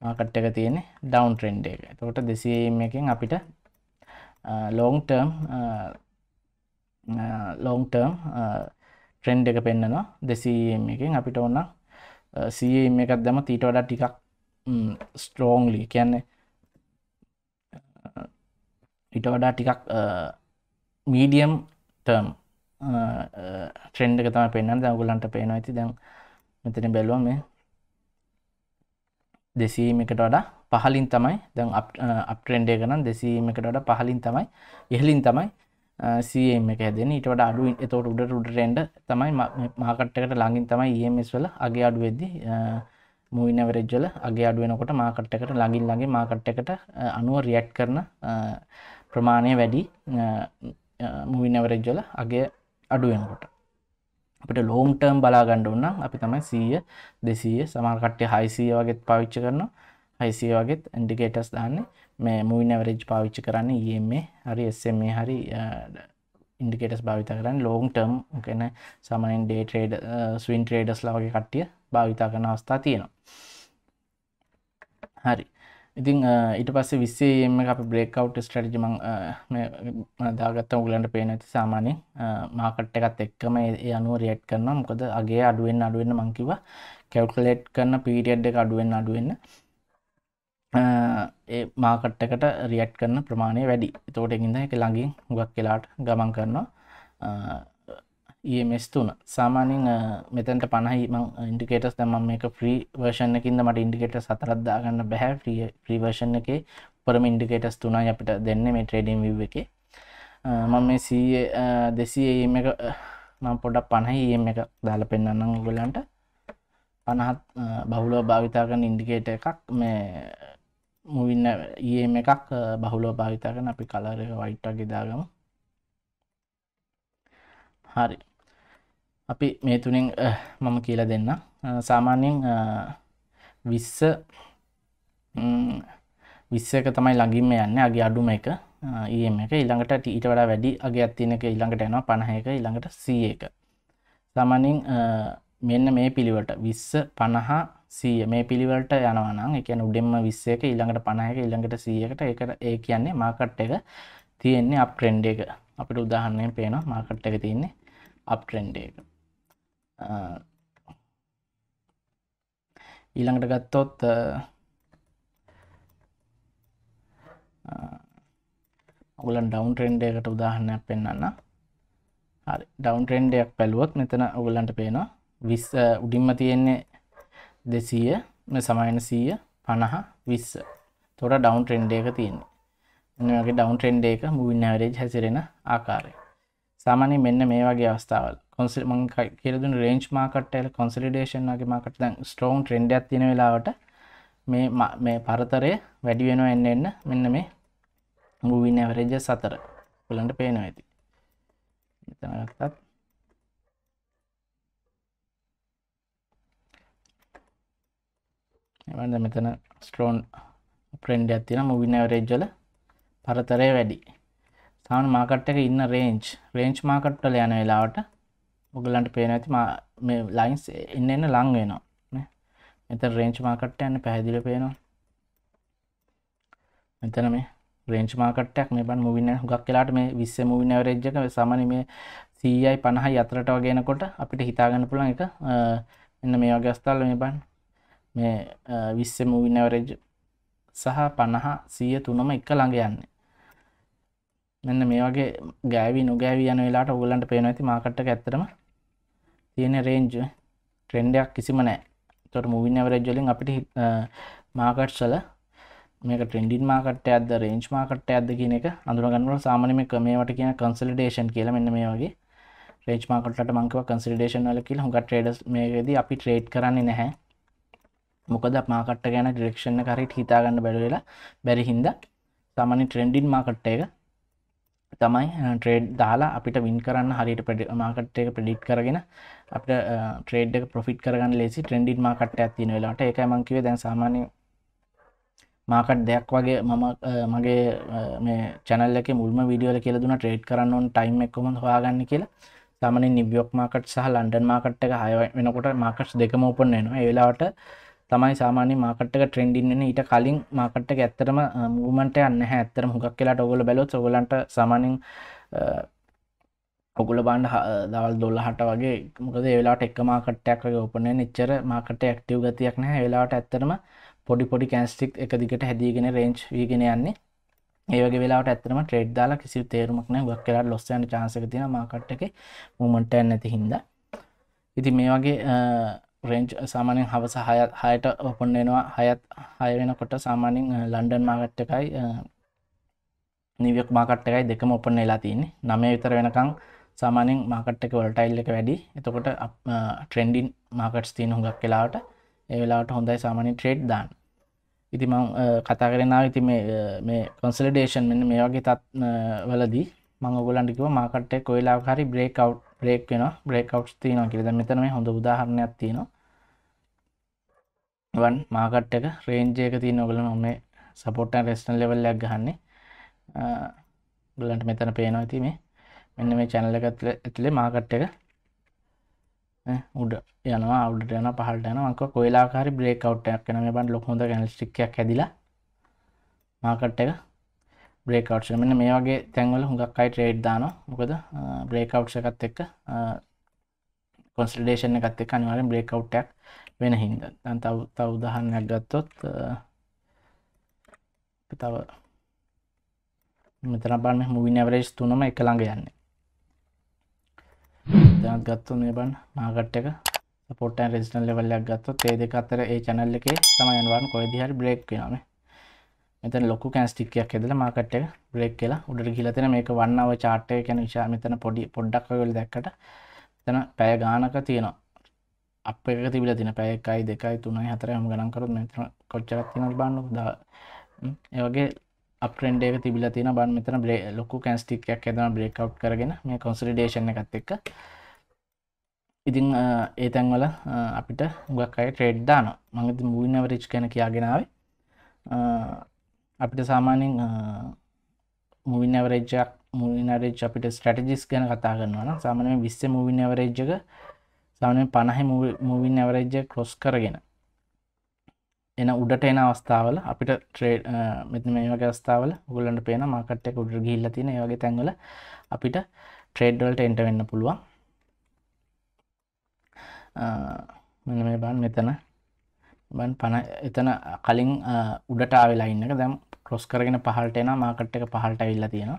මාකට් එක තියෙන්නේ ඩවන් ට්‍රෙන්ඩ් එක තකොට දෙසීම එකින් අපිට ලෝන්ටර්ම් ලෝන්ටර්ම් ට්‍රෙන්ඩ් එක පෙන්න්නනවා දෙසීම් එකින් අපිට ඔන්න සීම් එකක් දැම තීට වඩා ටිකක් ස්ට්‍රෝන්ලි කියන්නේ ටිට වඩා ටිකක් මීඩියම් ටර්ම් ට්‍රෙන්ඩ් එක තම පෙන්න්න දැගුලන්ට පේනවා ඇති දැන් මෙතන බැලුව මේ දෙසීමකට වඩා පහලින් තමයි දැන් අපට්‍රෙන්ඩේ ගනම් දෙසීමකට වඩා පහලින් තමයි ඉහලින් තමයි සම් එක හැදෙන ඊට වඩා අඩු එතෝට උඩට උඩ රෙන්ඩ තමයි මාකට්ටකට ළඟින් තමයි ඒමස් e වල අගේ අඩුවෙද්දි මූයිනවරෙජ්ජල අගේ අඩුවෙනකොට මාකට්ටකට ළඟින් ළඟේ මාකට්ටකට අනුව රියට් කරන ප්‍රමාණය වැඩි මවිනවරෙක්්ජල අගේ අඩුවෙන්කොට අපට ලෝම් ටර්ම් බලාගණ්ඩ උන්නම් අපි තමයි සීය දෙසීය සමාර්කට්ටය හයිසිය වගේත් පාවිච්ච කරන හයිසිය වගේත් ඇන්ඩිකේටස් දාන්නේ මේ මූනවරෙජ් පාවිච්චි කරන්න e ඒ මේ හරි එස මේ හරි ඉන්ඩිකේටස් භාවිත කරන්න ලෝම් ටර්ම් කැන සමනෙන් ඩේට්‍රේඩ ස්වන් ට්‍රේඩස් ලාගේ කට්ටිය භාවිතා කරන අවස්ථා තියෙනවා හරි ඉතින් ඊට පස්සේ විස්සේම අප බ්‍රේකව් ස්ටරජිම දාගත්ත උගලන්ට පේන ඇති සාමානය මාකට් එකත් එක්කම ඒ අනුව රියට් කරන මොකද අගේ අඩුවෙන් අඩුවෙන්න්න මංකිව කැව්කලේට් කරන්න පිරිියඩ් එක අඩුවෙන් අඩුවෙන්න්න ඒ මාකට් එකට රියට් කරන ප්‍රමාණය වැඩි තෝට ඉඳ එක ළඟින් ගක් කෙලාට ගමන් කරනවා EMS තුන සාමානෙන් මෙතැන්ට පණහි මං ඉන්ඩිකේටස් දම මේක ්‍රී වර්ෂණ එකින්ද මට ඉන්ඩිකේට සතරත්දාගන්න බැහැ ්‍රිය ප්‍රීවර්ෂණ එක පරම ඉන්ඩිකේටස් තුනයි අපිට දෙන්න මේ ට්‍රේඩම් ව් එක මම මේ සීය දෙසී එක මං පොඩක් පණහි ඒම් e එක දාල පෙන්න්නන්න ගොලන්ට පනහත් බහුලෝ භාවිතාගන්න ඉන්ඩිකේට එකක් මේ මුවින්න ඒම් e එකක් බහුලෝ භාවිතාගන අපි කලරක වයිට්ටක් ගෙදාගමු හරි අපි මේ තුනෙන් මම කියලා දෙන්න සාමාන්‍යයෙන් විස්ස විස්සක තමයි ළඟින්ම යන්න අගේ අඩුම එක ඒම e එක ඉළඟට ඊට වඩා වැඩි අගේ අත්තින එක ඉළඟට යනවා පණහයක ඉළඟට සිය එක සාමානින් මෙන්න මේ පිළිවට විස්ස පණහා සීය මේ පිළිවලට යනවනම් එකන උඩෙන්ම විස්සයක ඉළඟට පණහයක ඉළඟට සියකට එක ඒ කියන්නේ මාකට් එක තියෙන්නේ අප්ට්‍රෙන්ඩ එක අපිට උදාහරණය පේනවා මාකට් එක තියන්නේ අප්ට්‍රෙන්ඩ එක ඊළඟට ගත්තොත් ඔගලන් ඩවන් ට්‍රෙන්ඩයකට උදාහරණයක් පෙන්න්න හරි ඩවන් ට්‍රෙන්ඩයක් පැලුවොත් මෙතන ඔගලන්ට පේනවා විස් උඩින්ම තියෙන්නේ දෙසීය සමයන සීය පණහ විස්ස තොට ඩවන් ට්‍රෙන්ඩයක තියෙන්නේ එ වගේ ඩවන් ට්‍රෙන්ඩ එක මුවින් ඇවරේජ් හැසිරෙන ආකාරය සාමානය මෙන්න මේ වගේ අවස්ථාවල් කොන්සිල්මං කියලදුන් රේන්ච් මාකට්ටල කොන්සිලිඩේෂන්ගේ මකට දැන් ස්ටෝන් ට්‍රෙන්ඩයක් තියෙන වෙලාවට මේ මේ පරතරය වැඩි වෙන එන්න එන්න මෙන්න මේ මූවි නැවරජ සතර පුලන්ට පේන ඇති එතනගත්තත් එවන්ද මෙතන ස්ටෝන් ප්‍රෙන්ඩයක් තියෙන මූවි නැවරේජ්ජල පරතරය වැඩි සාන් මාකට් එක ඉන්න රේන්ච් රේන්ච් මාකට්ටල යන වෙලාවට ඔගලන්ට පේන ඇති මේ ලයින්ස් එන්න එන්න ලං වෙනවා එත රේංච් මාකට්ට යන්න පැහැදිල පේනවා මෙතන මේ රේංච් මාකට්ටක් මේ බන් මුවින්න හුගක් කියලාට මේ විස්ස මුවින්න රේජ්ජක සමන මේ සීයි පණහයි අතරට වගේනකොට අපිට හිතාගන්න පුළන් එක එන්න මේ වගස්ථාල මේ බන් මේ විස්ස මුවින්න රේජ් සහ පණහා සීය තුනම එක ළඟ යන්නේ මෙන්න මේ වගේ ගෑවි නොගෑවී යන වෙලාට ඔගලන්ට පේන ඇති මාකට්ට ඇත්තරම තියෙන රේන්ජ් ට්‍රෙන්ඩයක් කිසිම නෑ තොට මුවින් ඇවරජ්ජලින් අපිට මාකට්සල මේක ටෙන්ඩින් මාකට ඇද රේන්ච් මාකට ඇද කියන එක අඳුරගන්නුව සාමනම මේවට කියන කන්සල්ඩේෂන් කියල මෙන්න මේ වගේ රේච් මාකට මංකව කන්සිඩේෂන් වල කියල හොඟ ට්‍රේඩස් මේකෙදී අපි ට්‍රේඩ් කරන්නේ නැහැ මොකද මාකට ගැන ඩිරක්ෂණ කරට හිතාගන්න බැලවෙලා බැරිහින්ද සාමනි ට්‍රෙන්ඩින් මාකට්ට එක තමයි ට්‍රේඩ් දාලා අපිට වින් කරන්න හරියට පෙඩ මාකට් එක ප්‍රඩිට් කරගෙන අපිට ට්‍රේඩ් එක ප්‍රොෆිට් කරගන්න ලේසි ට්‍රෙන්ඩිඩ් මාකට් එකක් තියෙන වෙලාවට ඒකයි මම කිව්වේ දැන් සාමාන්‍ය මාකට් දෙයක් වගේ මම මගේ මේ channel එකේ මුල්ම වීඩියෝ වල කියලා දුන්නා ට්‍රේඩ් කරන්න ඕන ටයිම් එක කොහොමද හොයාගන්නේ කියලා සාමාන්‍යයෙන් නිව්යෝක් මාකට් සහ ලන්ඩන් මාකට් එක හය වෙනකොට මාකට්ස් දෙකම ඕපන් වෙනවා ඒ වෙලාවට තමයි සාමාන්‍ය මාකට ට්‍රෙන්ඩින්න ඊට කලින් මාකට ඇත්තරම මූමට යන්න ඇත්තර හොක් කියලා ඔගොල බැලොත් ඔගලන්ට සාමානෙන් ඔගුල බන්ඩ දවල් දොල්ලහට වගේ මොකද වෙලාට එක් මාකටයක් ඔපන නිච්චර මාකට ඇක්ටව ගතියක් නෑ වෙලාට ඇත්තරම පොඩි පොඩි කෑන්ස්ටික් එක දිගට හැදීගෙන රේංච් වීගෙන යන්නේ ඒවගේ වෙලාට ඇත්තරම ට්‍රේඩ් දාලා කිසි තේරුමක් නෑ ගක් කියලා ලොස්සයන චාසක තින මාකට්ට එක මූමට ඇන්නැති හින්දා ඉති මේ වගේ රෙන්ජ් uh, සාමානෙන් හවස හයට ඔපන් වෙනවා හයත් හය වෙනකොට සාමානින් ලන්ඩන් මාගට් එකයි නිවක් uh, මාකට් එකයි දෙකම ඔපන් වෙලා තින්නේ නමය විතර වෙනකං සාමානෙන් මාකට් එක වලටයිල් එක වැඩි එතකොට ට්‍රෙන්ඩින් මාකට්ස් uh, තියෙන හුඟක් වෙලාවට ඒ වෙලාවට හොඳයි සාමානින් ට්‍රේඩ් දාන්න ඉති මං කතා කරෙනාව ඉති මේ කොන්සලඩේෂන් මෙන්න මේ වගේ තත් වලදී මංගොලන්ටිකව මාකට්ටේ කොයිලාකාරි බ්‍රේක් අව් බ්‍රේක් වෙන බ්‍රේක් අවට් තියනවා කියලා දැන් මෙතන මේ හොඳ උදාහරණයක් තියෙනවා වන් මාකට් එක රේන්ජ් එක තියෙන ඔයගොල්ලෝ මේ සපෝට් ඇන් රෙස්ටන් ලෙවල් එකක් ගහන්නේ ඔයගලන්ට මෙතන පේනවා ඉතින් මේ මෙන්න මේ channel එක ඇතුලේ මාකට් එක උඩ යනවා අවුඩට යන පහලට යන මංක කොයිලාකාරි බ්‍රේක් අවුට් එකක් වෙන මේ බන් ලොකු හොඳ කැනල්ස්ටික් එකක් හැදිලා මාකට් එක බ්‍රේකවට්ස මෙන්න මේ වගේ තැන්වල හුඟක් අයි ට්‍රේඩ් දාන මොකද බ්‍රේකවට්ස එකත් එක්ක කොන්ස්ටේෂන එකත් එක් අනිවරෙන් බ්‍රේකවට්ටක් වෙන හින්ද තන් තව තව උදහන්නයක් ගත්තොත් තව මෙතන බන්න මුවින් ඇවරේජ් තුනම එක ළඟ යන්නේ දැනත් ගත්තු මේ බන් මාගට් එක පොටන් රෙසිටන් ලෙවල්ලයක් ගත්තොත් ඒ දෙක අතර ඒ චැනල්ල එකේ තමයි යනවාන් කොයිදිහරි බ්‍රේක් වෙනාවේ මෙතන ලොකු කැන්ස්ටික්කයක් ඇදලා මාකට් එක බ්‍රේක් කියලා උඩට ගිහිලා තියෙන මේක 1 hour chart එක කියන විශා මෙතන පොඩි පොඩ්ඩක් ඔයගොල්ලෝ දැක්කට මෙතන පැය ගානක තියෙනවා අප එක තිබිලා තියෙන පැය 1යි 2යි 3යි 4යි හැම ගණන් කරොත් මෙතන කොච්චරක් තියෙනවද බලන්නකෝ ඒ වගේ අප්‍රෙන්ඩ එක තිබිලා තියෙන බන් මෙතන බ්‍රේ ලොකු කැන්ස්ටික්කයක් ඇදලා බ්‍රේක් අවුට් කරගෙන මේ කන්සොලිඩේෂන් එකත් එක්ක ඉතිං ඒ තැන්වල අපිට ගක් අයි ට්‍රේඩ් දාන මඟති මුවිනවරච් කැන කියාගෙනාවේ අපිට සාමානෙන් මුවින් ඇවරේජ්ජක් මුවිනරේජ් අපිට ස්ටටජිස් ගැන කතා කරන්නවන සාමනය විස්ස මුවින් ඇවරේජ්ජක සාමනය පණහ මුවින් ඇවරේජ්ජ කොස් කරගෙන එන උඩට එන අවස්ථාවල අපිට ට්‍රේඩ් මෙති මේ වගේ අවස්ථාවල ගුලන්ට පේන මාකට්ය උඩ ගිල්ල තින යගේ තැන්වල අපිට ට්‍රේඩ්වලට එන්ට වෙන්න පුළුවන් මෙන මේ බන් මෙතන බන් පණ එතන කලින් උඩටාවෙලා ඉන්නක දැම් ක්‍රොස් කරගෙන පහල්ට එන මාකට් එක පහල්ට විල්ල තියෙන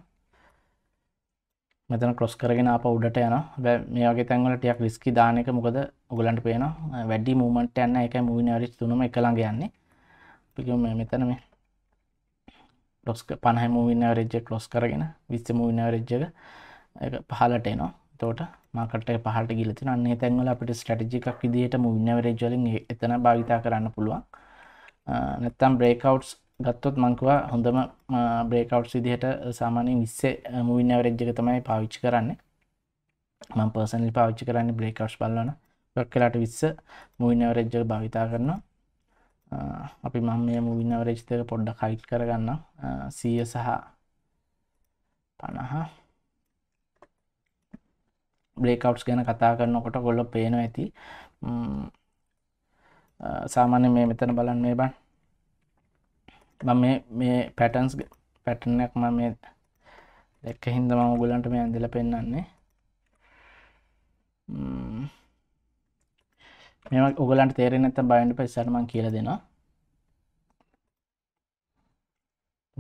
මෙතන ක්‍රොස් කරගෙන අප උඩට යන මේ වගේ තැන්වල ටියක් රිස්කි දානක මොකද උගලන්ට පේන වැඩි මූමන්ට යන්න එක මූවිනිවරිච් තුනම එකළඟ යන්නේ පික මෙතන මේ ලොස්ක පණහ මූවිනිවරෙජ්ජ ක්‍රොස් කරගෙන විස්ස මූවිනිවරෙජ්ජක පහලට එනවා තෝට මාකට පහට ගිල තින අන්නේ තැන්වල අපිට ස්ටටිජිකක් විදිහට මුවින්නවරේජ් වලින් එතන භාවිතා කරන්න පුළුවන් නැත්තම් බ්‍රේකවුට්ස් ගත්තොත් මංකවා හොඳම බ්‍රේකවට් සිදිහට සාමානයෙන් විස්සේ මුවින්න වරෙජ්ජක තමයි පාවිච්චි කරන්න මං පර්සනලි පාවිච්චි කරන්න බ්‍රේකවට්ස් බලන පක්කලාට විස්ස මුවින්න වරෙජ්ජක භාවිතා කරනවා අපි මං මේ මුවින්න වරෙජ්තක පොඩ්ඩ කයිට් කරගන්න සීය සහ පණහා බ්ලේකවට්ස් ගැන කතා කරනකොට ගොල්ල පේන ඇති සාමාන්‍ය මේ මෙතන බලන් මේ බන් මම මේ පැටන්ස් පැටනක් ම මේ දැක්ක හින්ද මම ගොලන්ට මේ ඇඳල පෙන්න්නන්නේ මෙම ඔගලන්ට තේරෙන ඇත බයින්ඩ පෙසරමන් කියල දෙෙන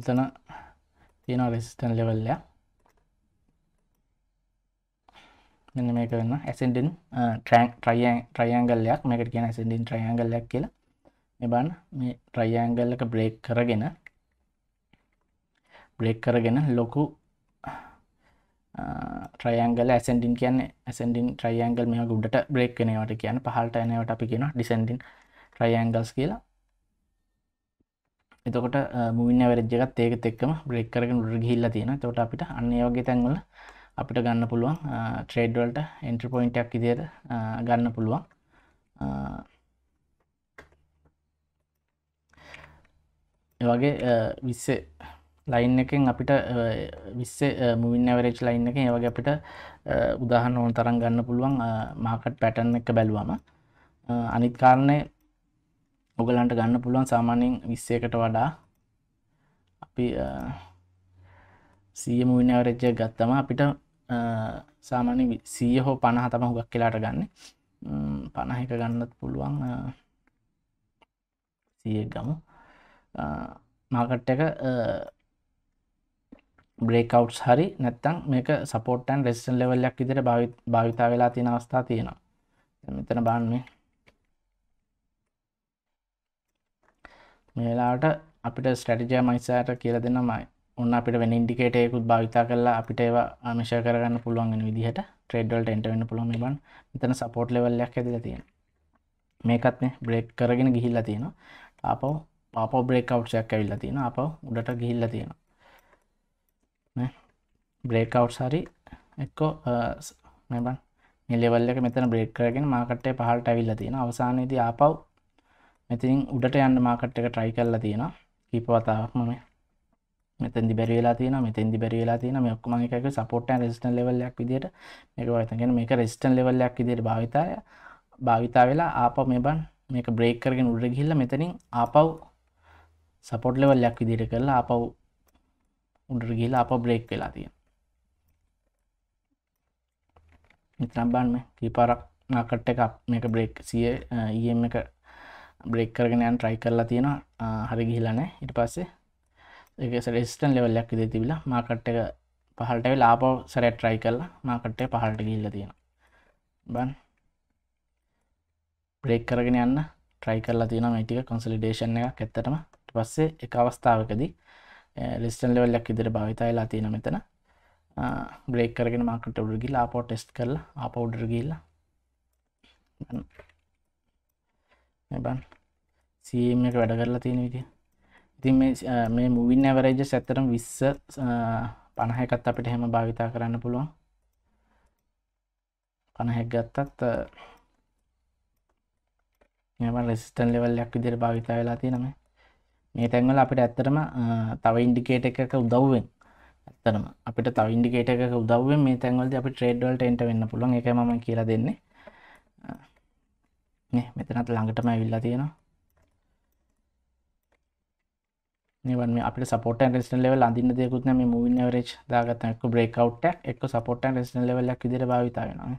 තන තියෙන රෙසිස්ටන් ලෙවල්ලයා මෙන්න මේක වෙන්න ඇසෙන්ඩෙන් ට්‍රයින් ට්‍රයියන්ගල්ලයක් මේකට කියන ඇසෙන්ඩෙන් ට්‍රයියන්ගල්ලයක් කියලා එබන්න මේ ට්‍රයියන්ගල්ලක බ්‍රේක් කරගෙන බ්‍රේක් කරගෙන ලොකු ට්‍රයියන්ගල ඇසෙන්ඩින් කියන්න ඇසෙන්ඩින් ට්‍රයියන්ගල් මේ ගුඩට බ්‍රේක් කෙනවට කියන පහල්ට එනවට අපි කියෙන ඩිසෙන්ඩින් ට්‍රයියන්ගල්ස් කියලා එතකොට මුවින්න වැරජගත් ඒක එක්කම බ්‍රේක් කරගෙන ගිහිල්ලා තියෙන තොට අපිට අන්නේ වගේ තැන්වල අපිට ගන්න පුළුවන් ට්‍රේඩ්වලට එන්ට්‍ර පොයින්ටක් ඉදියට ගන්න පුළුවන් වගේ විස්ස ලයින් එකෙන් අපිට විස්ස මුවින් ඇවරේජ් ලයින් එක ඒවගේ අපිට උදාහන් ඕන තරන් ගන්න පුළුවන් මාකට් පැටන් එක බැලුවම අනිත් කාරණය ඔගලන්ට ගන්න පුළුවන් සාමාන්‍යෙන් විස්සයකට වඩා අපි සිය මූවින් අවරජ්ජයක් ගත්තම අපිට සාමාන්‍ය සිය හෝ පණහ තම හුගක් කියලාට ගන්න පණහික ගන්නත් පුළුවන් සිය ගමු මාකට් එක බ්‍රේකවට්ස් හරි නැත්තං මේක සපෝටන් රෙස්සන් ලෙවල්ලයක් ඉදිර භාවිතා වෙලා තියෙන අවස්ථා තියෙනවා මෙතන බාන්නේ මේලාට අපිට ස්ටටිජය මයිසාට කියල දෙන්න මයි ඔන්න අපිට වෙන ඉන්ඩිකේටයකුත් භාවිතා කරලා අපිට ඒවා අමිශය කරගන්න පුළුවන්ගෙන විදිහට ට්‍රේඩ්වල්ට එන්ටවෙන්න පුළොම බන් මෙතන සපෝට් ලෙවල්ලයක් ඇදල තියෙන මේකත් මේ බ්‍රේක් කරගෙන ගිහිල්ලා තියෙනවා අපව පාප බ්‍රේක් අවට්යක් ඇවිල්ලා තියෙන අප උඩට ගිහිල්ල තියෙනවා බ්‍රේක් අවට් හරි එක්කෝ මෙබන් නිලෙවල්ල එක මෙතන බ්‍රේක් කරගෙන මාකට්ටේ පහල්ට ඇවිල්ලා තියෙන අවසානයේදී ආපව් මෙතින් උඩට යන්න මාකට් එක ට්‍රයි කරලා තියෙන කීප වතාවක්ම මේ මෙතැදි බැරි වෙලා තියෙන මෙතැදි බැරි වෙලා තියෙන මේ ඔක්කොම එකක සපෝට් ඇන් රෙසිස්ටන්ට් ලෙවල් එකක් විදියට මේක වයතගෙන මේක රෙසිස්ටන්ට් ලෙවල් එකක් විදියට භාවිතය භාවිතා වෙලා ආපහු මේ බන් මේක බ්‍රේක් කරගෙන උඩට ගිහිල්ලා මෙතනින් ආපහු සපෝට් ලෙවල් එකක් විදියට කරලා ආපහු උඩට ගිහිල්ලා ආපහු බ්‍රේක් වෙලා තියෙන. මෙතන බලන්න මේ කීපාරක් නාකට් එක මේක බ්‍රේක් 100 EM එක බ්‍රේක් කරගෙන යන try කරලා තියෙනවා හරි ගිහිල්ලා නැහැ ඊට පස්සේ සරස්ටන් ලෙවල්ලයක් ඉද තිබිලා මාකට්ට එක පහල්ට ලාපෝ සරට රයි කරලා මාකට්ටේ පහල්ට ගිල්ල තියෙන බන් බ්‍රේක් කරගෙන යන්න ට්‍රයි කරලා තියෙන මටික කොන්සලිඩේෂන් එක ඇත්තටම පස්සේ එක අවස්ථාවකදී ලිස්ටන් ලෙවල්ලක් ඉදිර භාවිතයිලා තියෙන මෙතන බ්‍රේක් කරගෙන මාකට ඩුගිල් ආපෝ ටෙස්් කරල ආපෝඩර් ගිල්ල එබන් සීම එක වැඩ කරලා තියෙන විදිිය ඉතින් මේ මුවින් ඇවරේජ සැතරම් විස්ස පණහැකත් අපිට හෙම භාවිතා කරන්න පුළුවන් පණහැක් ගත්තත් රෙසිස්ටන් ලෙවල්ලයක් විදිර භාවිතා වෙලා තිනම මේ තැන්වල අපිට ඇත්තරම තව ඉන්ඩිකේට එකක උදව්වෙන් ඇත්තරම අපිට තව ඉන්ඩිකේට එකක උදවෙන් මේ තැන්වලද අපි ට්‍රේඩ්වල්ට එට වෙන්න පුළුවන් එක ම කියලා දෙන්නේ මෙතනත් ළඟටම ඇවිල්ලා තියෙනවා නිවන් අපට සපට රෙස්න ලෙවල් අඳන්න දෙකුත්න මේ මුවින් වරේ දාගතක බ්‍රේකවට්ට එක් සපොටන් රෙස්න ලෙවල්ලක් විදිර භාවිතාවෙනවා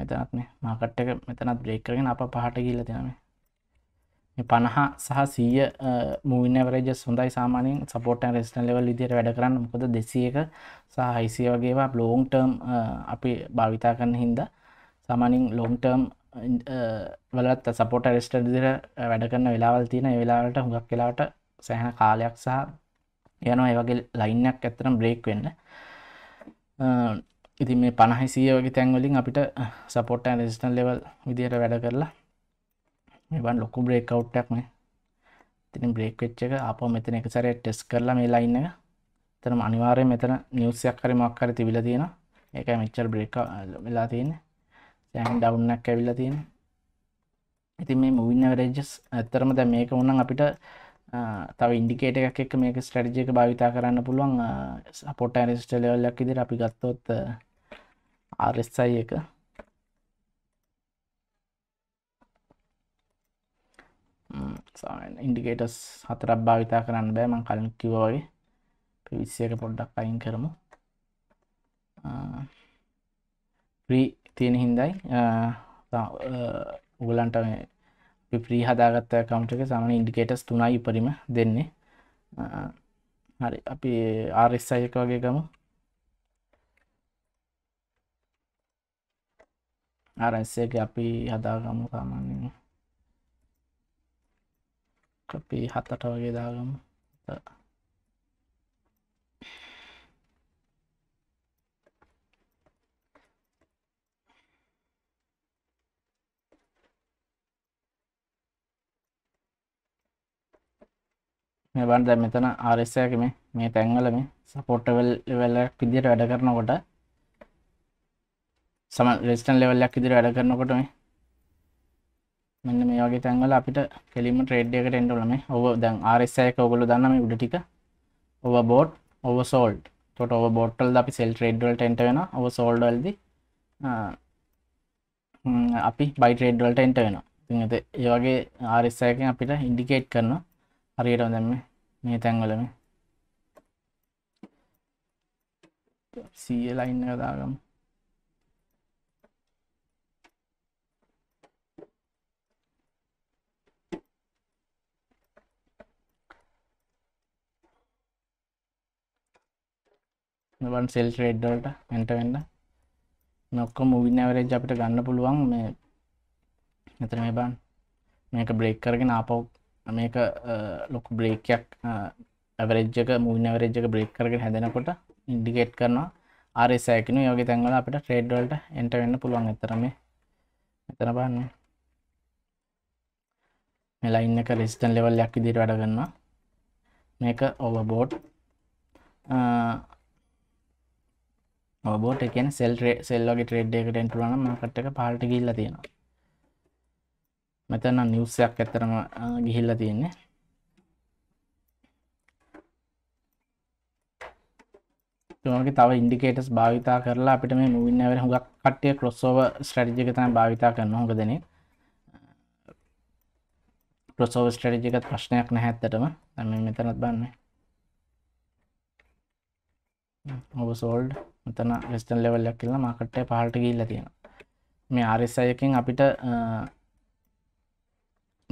මෙතනත් මේ මාකට් එක මෙතනත් බ්‍රේකරගෙන අප පහට ගිල තිනම මේ පණහා සහ සීය මූනවරජ සොඳයි සාමානින් සපෝටන් රෙස්න ලෙවල් විදිර වැඩ කරන්න මොකද දෙසියක සහ හයිසිය වගේවා බ්ලෝන් ටර්ම් අපි භාවිතා කරන්න හින්ද සාමානින් ලෝන් ටර්ම් වලත් සපොට රෙස්ට දිර වැඩ කරන්න වෙලාවල් තියෙන වෙලාවට හුඟක් වෙලාවට සෑහන කාලයක් සහ යනවා ඒවගේ ලයින්නක් ඇතරම් බ්‍රේක් වෙන්න ඉති මේ පණහිසිය වගේ තැන්වලින් අපිට සපොට් රෙසිටන් ලෙවල් විදිහයට වැඩ කරලා මෙබන් ලොකු බ්‍රේක් අවට්ටක් මේ තින බ්‍රේක් වෙච්ච එක අප මෙතන එක සැරේ ටෙස් කරලා මේ ලයින්න එක තරම අනිවාරය මෙතන නිියවසයක් හරි මක්කර තිබිල තියෙන ඒකයි මෙච්චර් බ්‍රේක් වෙලා තියෙන සෑන් ඩවන්නක් ඇවිල්ලා තියෙන ඉතින් මේ මුවින්න රෙජස් ඇත්තරම දැ මේක උන්නන් අපිට තව ඉන්ඩිකේට එකක් එක් මේක ස්ටඩිජක භාවිතා කරන්න පුළුවන් සපොට ඇරිස්ට ලෙවල්ලක් ඉදිර අපි ගත්තොත් ආරස්සයි එක ඉන්ඩිකේටස් හතරක් භාවිතා කරන්න බෑ මං කලින් කිවෝගේ පිවිස්සයක පොඩ්ඩක් අයින් කරමු ප්‍රී තියෙන හින්දයි උගලන්ට ප්‍රී හදාගත්ත කවුන්ට එක සමන ඉන්ඩිකේටස් තුනයි උපරිම දෙන්නේ හරි අපි ආරෙස් අයක වගේ ගම ආරස්සයක අපි හදාගමු සාමාන්‍යෙන් අපි හතට වගේ දාගමු මේ බලන්න දැන් මෙතන RS එක මේ මේ තැන්වල මේ සපෝට් ලෙවල් එකක් විදිහට වැඩ කරනකොට සම රෙසිස්ටන් ලෙවල් එකක් විදිහට වැඩ කරනකොට මේ මෙන්න මේ වගේ තැන්වල අපිට කෙලින්ම ට්‍රේඩ් එකකට එන්න ඕන මේ. ඔව දැන් RS එක ඔයගොල්ලෝ දන්නා මේ උඩ ටික over bought over sold. එතකොට over bought වලදී අපි sell trade වලට enter වෙනවා. over sold වලදී අපි buy trade වලට enter වෙනවා. ඉතින් ඒ වගේ RSI එකෙන් අපිට ඉන්ඩිකේට් කරනවා හරියට දැම්ම මේ තැන්වලම සීලයින්න කදාගම් වන් සෙල් ට්‍රේඩ්ඩලට ඇට වෙන්න නොක්කො මුවිනවරේජ් අපිට ගන්න පුළුවන් මේ මෙතර මේ බන් මේක බ්‍රේක් කරගෙන ආපව් මේක ලොකු බ්‍රේකයක් ඇවරෙජ්ජක මුල් ඇවරෙජ්ජක බ්‍රේක් කරගෙන හැදෙනකොට ඉන්ඩිකේට් කරනවා ආරසෑකන යෝග තැන්වල අපට ට්‍රේඩ්වලට එන්ට වෙන්න පුළුවන් එතරම මෙතන බන්න මෙලයින්න එක රෙස්ටන් ලෙවල් යක් ඉදිරි වැඩගන්න මේක ඔවබෝට් ඔබෝට එකෙන් සෙල් සෙල්ලෝගේ ට්‍රේඩ් එකට එන්ටුවන මකට එක පාල්ට ගිල්ල තියෙනවා මෙතන නිවසයක් ඇතරම ගිහිල්ල තියෙන්නේ තුමගේ තව ඉන්ඩිකේටස් භාවිතා කරලා අපිට මේ මුවින්නවර හුඟක් කට්ටිය කොස්සෝව ස්ට්‍රටිජික තන භාවිතා කරන හොක දෙන ප්‍රසෝව ස්ට්‍රටිජිකත් ප්‍රශ්නයක් නැහැත්තටම තම මෙතනත් බන්න ඔබ සෝල්ඩ් මෙතන වෙස්ටන් ලෙවල්ලක් කියලා මාකට්ටේ පහල්ට ගිල්ල තියෙන මේ ආරිස්සයකින් අපිට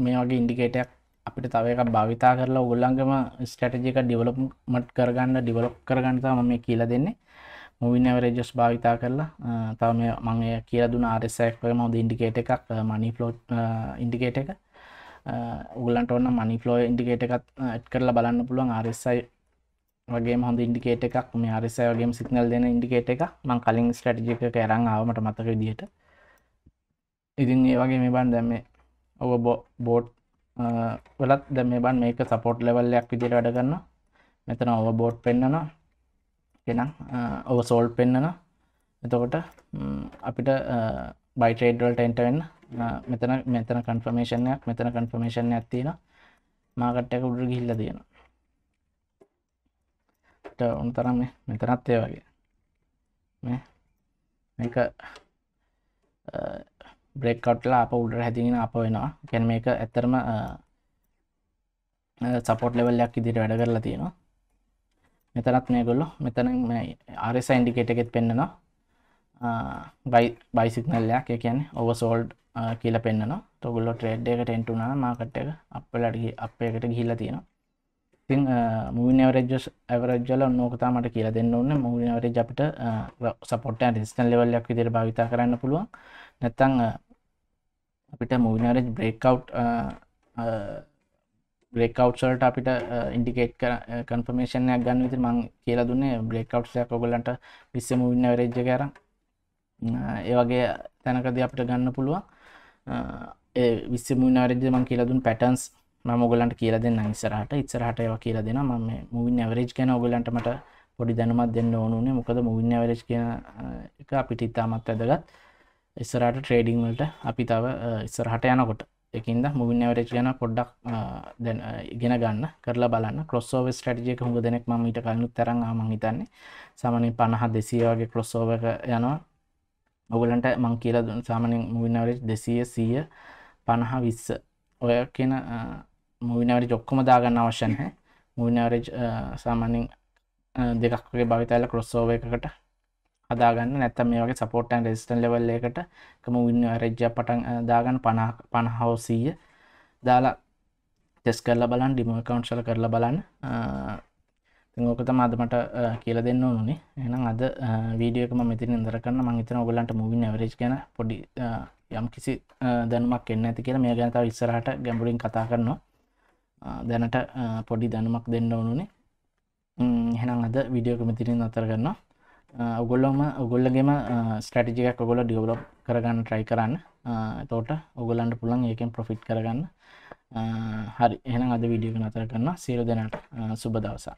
මේ වගේ ඉන්ඩිකේටයක් අපිට තව එකක් භාවිතා කරලා ඔගොල්ලන්ගම ස්ටටජික ඩිවලොප්මට් කරගන්න ඩිවලොප් කරගන්න තම මේ කියල දෙන්නේ මුවිනවරජස් භාවිතා කරලා තම මංය කියල දුන ආරෙසක් මොද ඉන්ඩිකේට එකක් මනි ෆලෝට් ඉන්ඩිකේට එක උගලන්ට ඔන්න මනි ෆලෝ ඉන්ඩිකේට එකත් ඇට් කරලා බලන්න පුළුවන් ආරෙසයි වගේ හොඳ ඉන්ඩිකේට එකක් මේ ආරෙසය වගේ සිගනල් දෙන ඉන්ඩිකේට එක මං කලින් ස්ටටජික කරං ආවමට මතක විදිහට ඉතින් ඒ වගේ මේ බන් දැම ඔව බෝට් වෙලත් දැ මේ බන් මේක සපෝට් ලෙවල්ලයක් විදිර වැඩගන්න මෙතන ඔව බෝට් පෙන්න්නන එනම් ඔව සෝල් පෙන්න්නන එතකොට අපිට බයිටේඩවල්ට එන්ටවෙන්න මෙතන මෙතන කන්ෆර්මේෂණයක් මෙතන කන්ෆර්මේෂණ ඇත්තින මාකට්ටක උඩු ගිල්ල තියෙන උන්තරම් මෙතනත්තය වගේ මේක බ්‍රෙක් කවට්ලා අප උඩට හැතිගෙන අප වෙනවා ගැන මේක ඇත්තරම සපොට් ලෙවල්ලයක් ඉදිරි වැඩ කරලා තියෙනවා මෙතනත් මේගොල්ලො මෙතන ආරෙස ඉන්ඩිකේට එකෙත් පෙන්න්නනවා බයි බයිසික්නල්ලයක් එකන් ඔව සෝල්ඩ් කියල පෙන්න්නනවා තොගුල්ලො ට්‍රේඩ් එකට එන්ටුනා මාකට් එක අපලටගේ අප එකට ගිහිල්ල තියෙනවා ඉතින් මූනවරජ ඇවරජල නෝකතා මට කියලා දෙන්න ඕන්න මූනවරජ අපිට සපොට රිස්ටන් ලෙවල්ලයක් විදිර භාවිතා කරන්න පුළුවන් නැත්තං අපිට මූවිනරෙජ් බ්‍රේකව් බ්‍රේකව්සල්ට අපිට ඉන්ඩිකේට් කර කන්ෆර්මේෂනයක් ගන්න විති මං කියලා දුන්නේ බ්‍රේකව්සයක් ඔගලන්ට පිස්ස මූවින්න රෙජ්ජ කර ඒවගේ තැනකද අපට ගන්න පුළුවන් විස්ස මූනාරෙජ්ජ මං කියලදුන් පැටන්ස් මොගලන්ට කියල දෙන්න ඉස්සරහට ඉස්සරහට ඒව කියලා දෙෙන ම මුවින් ඇවරේජ් ගැන ඔගලන්ටමට පොඩි දැනුමත් දෙන්න ඕනුනේ මොකද මුවින් ඇවරේජ් කියන එක අපිට ඉතාමත් ඇදගත් ඉස්සරට ට්‍රේඩිං වලට අපි තව ඉස්සරහට යනකොට එකින්ද මුවින් ඇවරේජ් ගැන පොඩ්ඩක් ගෙන ගන්න කරලා බලන්න කොස්සෝව ටජියක හුඟ දෙනෙක් ම ඊට කලනුත් තරන් ම හිතන්නේ සමනින් පණහ දෙසියවගේ කොස්සෝවක යනවා ඔගලන්ට මං කියලා දුන් සාමනින් මුවිනවරේජ් දෙසිය සීය පණහ විස්ස ඔය කියන මුවිනවරි ජොක්කොම දාගන්න අවශ්‍යනහැ මුවිනවරේජ් සාමනින් දෙකක්ගේ භවිතල කොස්සෝව එකකට හදාගන්න නැත්තම් මේ වගේ සපෝට් ඇන් රෙසිස්ටන් ලෙවල් එකකට එකම වින් රෙජ්ජා පටන් දාගන්න 50 50 දාලා ටෙස්ට් කරලා බලන්න ඩෙමෝ account වල කරලා බලන්න ඉතින් ඕක තමයි අද මට කියලා දෙන්න ඕනුනේ එහෙනම් අද වීඩියෝ එක මම මෙතන ඉඳලා කරන්න මම හිතනවා ඔයගලන්ට මූවින් ඇවරේජ් ගැන පොඩි යම් කිසි දැනුමක් එන්න ඇති කියලා මේ ගැන තව ඉස්සරහට ගැඹුරින් කතා කරනවා දැනට පොඩි දැනුමක් දෙන්න ඕනුනේ එහෙනම් අද වීඩියෝ එක මෙතනින් අතර කරනවා ඔගොල්ලොම ඔගොල්ලගේම ස්ටටිජිකක් ඔගොල ඩියවලොප් කරගන්න ට්‍රයි කරන්න තෝට ඔගොලන්ට පුළන් ඒකෙන් ප්‍රොෆිට් කරගන්න හරි එහෙනම් අද විඩියෝ නතර කරන්න සීරු දෙනට සුබ දවසා